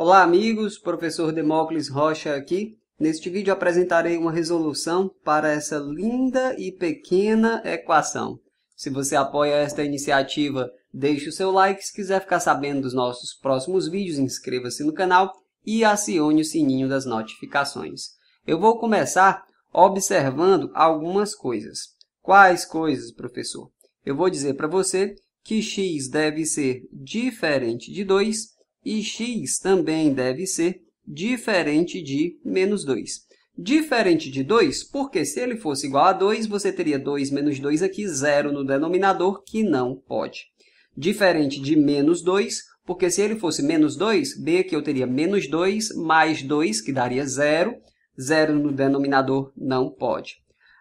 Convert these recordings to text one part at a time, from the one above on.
Olá, amigos. Professor Demócles Rocha aqui. Neste vídeo apresentarei uma resolução para essa linda e pequena equação. Se você apoia esta iniciativa, deixe o seu like. Se quiser ficar sabendo dos nossos próximos vídeos, inscreva-se no canal e acione o sininho das notificações. Eu vou começar observando algumas coisas. Quais coisas, professor? Eu vou dizer para você que x deve ser diferente de 2 e x também deve ser diferente de menos 2. Diferente de 2, porque se ele fosse igual a 2, você teria 2 menos 2 aqui, zero no denominador, que não pode. Diferente de menos 2, porque se ele fosse menos 2, b aqui eu teria menos 2 mais 2, que daria zero. Zero no denominador não pode.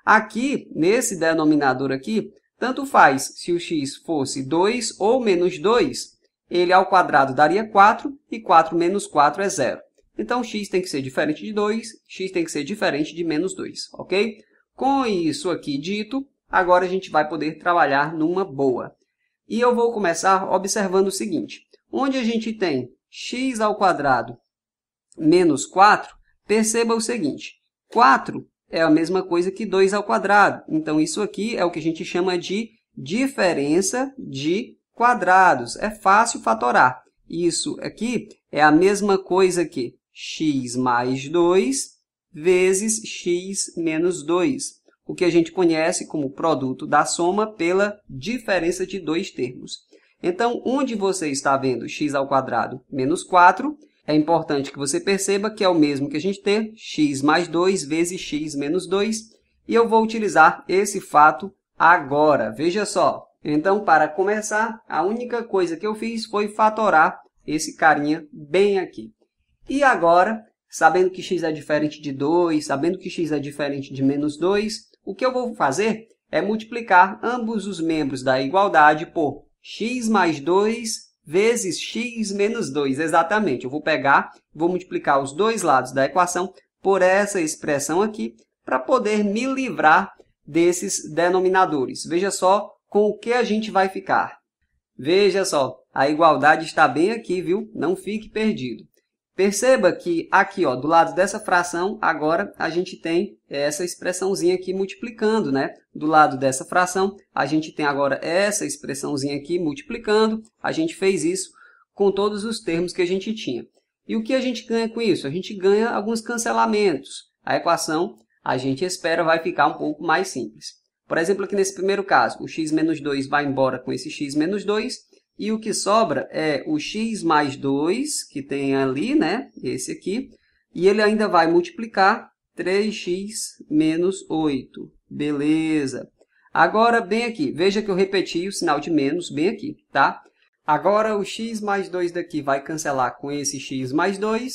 Aqui, nesse denominador aqui, tanto faz se o x fosse 2 ou menos 2, ele ao quadrado daria 4 e 4 menos 4 é zero. Então, x tem que ser diferente de 2, x tem que ser diferente de menos 2, ok? Com isso aqui dito, agora a gente vai poder trabalhar numa boa. E eu vou começar observando o seguinte. Onde a gente tem x ao quadrado menos 4, perceba o seguinte. 4 é a mesma coisa que 2 ao quadrado. Então, isso aqui é o que a gente chama de diferença de quadrados. É fácil fatorar. Isso aqui é a mesma coisa que x mais 2 vezes x menos 2, o que a gente conhece como produto da soma pela diferença de dois termos. Então, onde você está vendo x ao quadrado menos 4, é importante que você perceba que é o mesmo que a gente ter x mais 2 vezes x menos 2, e eu vou utilizar esse fato agora. Veja só, então, para começar, a única coisa que eu fiz foi fatorar esse carinha bem aqui. E agora, sabendo que x é diferente de 2, sabendo que x é diferente de menos 2, o que eu vou fazer é multiplicar ambos os membros da igualdade por x mais 2 vezes x menos 2. Exatamente, eu vou pegar, vou multiplicar os dois lados da equação por essa expressão aqui, para poder me livrar desses denominadores. Veja só com o que a gente vai ficar? Veja só, a igualdade está bem aqui, viu? Não fique perdido. Perceba que aqui, ó, do lado dessa fração, agora a gente tem essa expressãozinha aqui multiplicando, né? Do lado dessa fração, a gente tem agora essa expressãozinha aqui multiplicando. A gente fez isso com todos os termos que a gente tinha. E o que a gente ganha com isso? A gente ganha alguns cancelamentos. A equação, a gente espera, vai ficar um pouco mais simples. Por exemplo, aqui nesse primeiro caso, o x menos 2 vai embora com esse x menos 2, e o que sobra é o x mais 2, que tem ali, né, esse aqui, e ele ainda vai multiplicar 3x menos 8. Beleza. Agora, bem aqui, veja que eu repeti o sinal de menos bem aqui, tá? Agora, o x mais 2 daqui vai cancelar com esse x mais 2,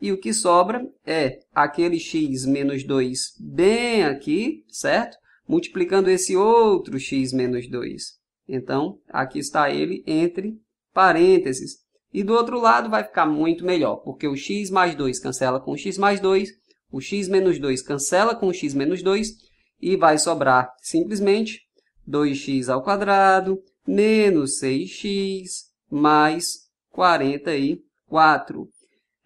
e o que sobra é aquele x menos 2 bem aqui, certo? multiplicando esse outro x menos 2. Então, aqui está ele entre parênteses. E do outro lado vai ficar muito melhor, porque o x mais 2 cancela com o x mais 2, o x menos 2 cancela com o x menos 2, e vai sobrar simplesmente 2x ao menos 6x mais 44.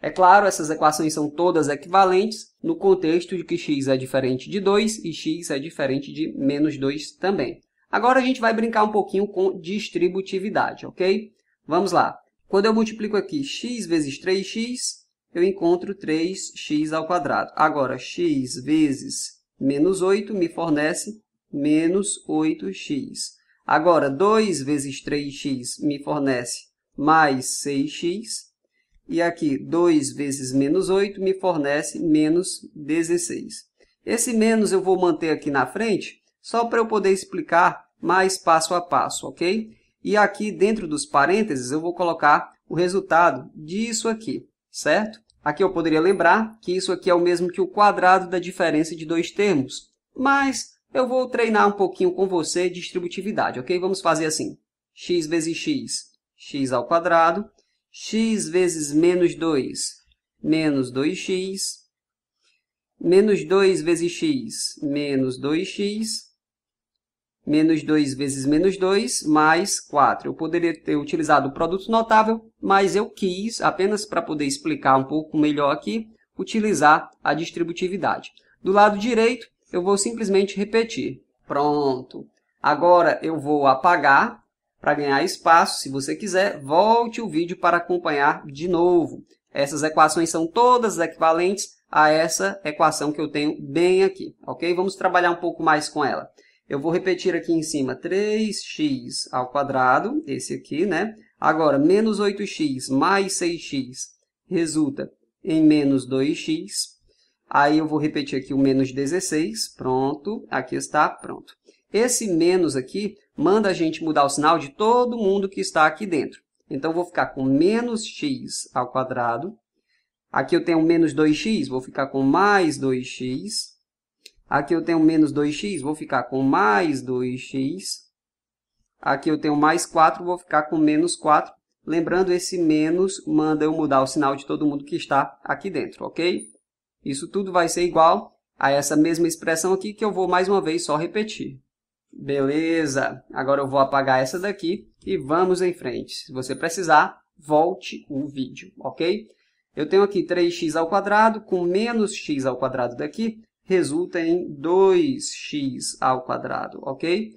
É claro, essas equações são todas equivalentes no contexto de que x é diferente de 2 e x é diferente de menos 2 também. Agora a gente vai brincar um pouquinho com distributividade, ok? Vamos lá. Quando eu multiplico aqui x vezes 3x, eu encontro 3x ao quadrado. Agora, x vezes menos 8 me fornece menos 8x. Agora, 2 vezes 3x me fornece mais 6x. E aqui, 2 vezes menos 8 me fornece menos 16. Esse menos eu vou manter aqui na frente, só para eu poder explicar mais passo a passo, ok? E aqui, dentro dos parênteses, eu vou colocar o resultado disso aqui, certo? Aqui eu poderia lembrar que isso aqui é o mesmo que o quadrado da diferença de dois termos, mas eu vou treinar um pouquinho com você distributividade, ok? Vamos fazer assim, x vezes x, x ao quadrado, x vezes menos 2, menos 2x, menos 2 vezes x, menos 2x, menos 2 vezes menos 2, mais 4. Eu poderia ter utilizado o produto notável, mas eu quis, apenas para poder explicar um pouco melhor aqui, utilizar a distributividade. Do lado direito, eu vou simplesmente repetir. Pronto. Agora eu vou apagar para ganhar espaço, se você quiser, volte o vídeo para acompanhar de novo. Essas equações são todas equivalentes a essa equação que eu tenho bem aqui, ok? Vamos trabalhar um pouco mais com ela. Eu vou repetir aqui em cima, 3x ao quadrado, esse aqui, né? Agora, menos 8x mais 6x resulta em menos 2x. Aí eu vou repetir aqui o menos 16, pronto, aqui está, pronto. Esse menos aqui manda a gente mudar o sinal de todo mundo que está aqui dentro. Então, vou ficar com menos x ao quadrado. Aqui eu tenho menos 2x, vou ficar com mais 2x. Aqui eu tenho menos 2x, vou ficar com mais 2x. Aqui eu tenho mais 4, vou ficar com menos 4. Lembrando, esse menos manda eu mudar o sinal de todo mundo que está aqui dentro, ok? Isso tudo vai ser igual a essa mesma expressão aqui, que eu vou mais uma vez só repetir. Beleza, agora eu vou apagar essa daqui e vamos em frente. Se você precisar, volte o vídeo, ok? Eu tenho aqui 3x ao quadrado com menos x ao quadrado daqui, resulta em 2x ao quadrado, ok?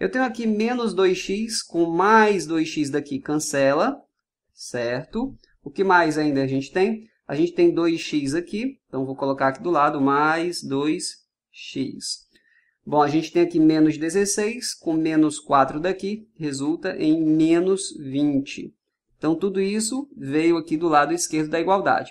Eu tenho aqui menos 2x com mais 2x daqui, cancela, certo? O que mais ainda a gente tem? A gente tem 2x aqui, então vou colocar aqui do lado mais 2x. Bom, a gente tem aqui menos 16, com menos 4 daqui, resulta em menos 20. Então, tudo isso veio aqui do lado esquerdo da igualdade.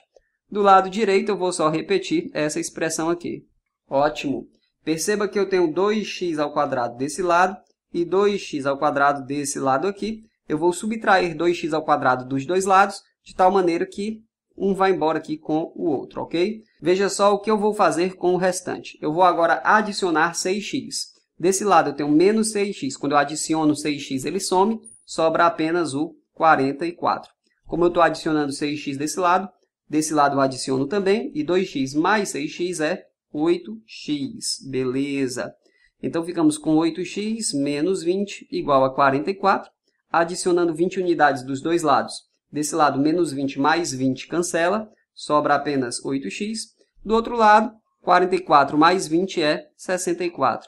Do lado direito, eu vou só repetir essa expressão aqui. Ótimo! Perceba que eu tenho 2x ao quadrado desse lado e 2x ao quadrado desse lado aqui. Eu vou subtrair 2x ao quadrado dos dois lados, de tal maneira que um vai embora aqui com o outro, ok? Veja só o que eu vou fazer com o restante. Eu vou agora adicionar 6x. Desse lado eu tenho menos 6x. Quando eu adiciono 6x, ele some, sobra apenas o 44. Como eu estou adicionando 6x desse lado, desse lado eu adiciono também, e 2x mais 6x é 8x. Beleza! Então, ficamos com 8x menos 20 igual a 44. Adicionando 20 unidades dos dois lados, Desse lado, menos 20 mais 20 cancela, sobra apenas 8x. Do outro lado, 44 mais 20 é 64.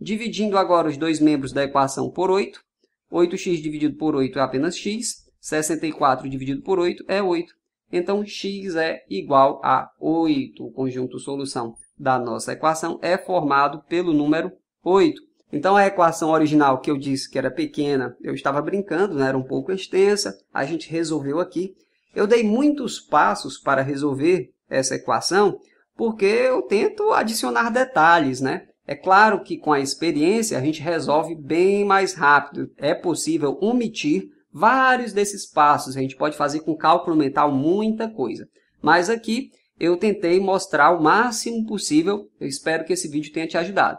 Dividindo agora os dois membros da equação por 8, 8x dividido por 8 é apenas x, 64 dividido por 8 é 8. Então, x é igual a 8. O conjunto solução da nossa equação é formado pelo número 8. Então a equação original que eu disse que era pequena, eu estava brincando, né? era um pouco extensa, a gente resolveu aqui. Eu dei muitos passos para resolver essa equação, porque eu tento adicionar detalhes, né? É claro que com a experiência a gente resolve bem mais rápido. É possível omitir vários desses passos, a gente pode fazer com cálculo mental muita coisa. Mas aqui eu tentei mostrar o máximo possível, eu espero que esse vídeo tenha te ajudado.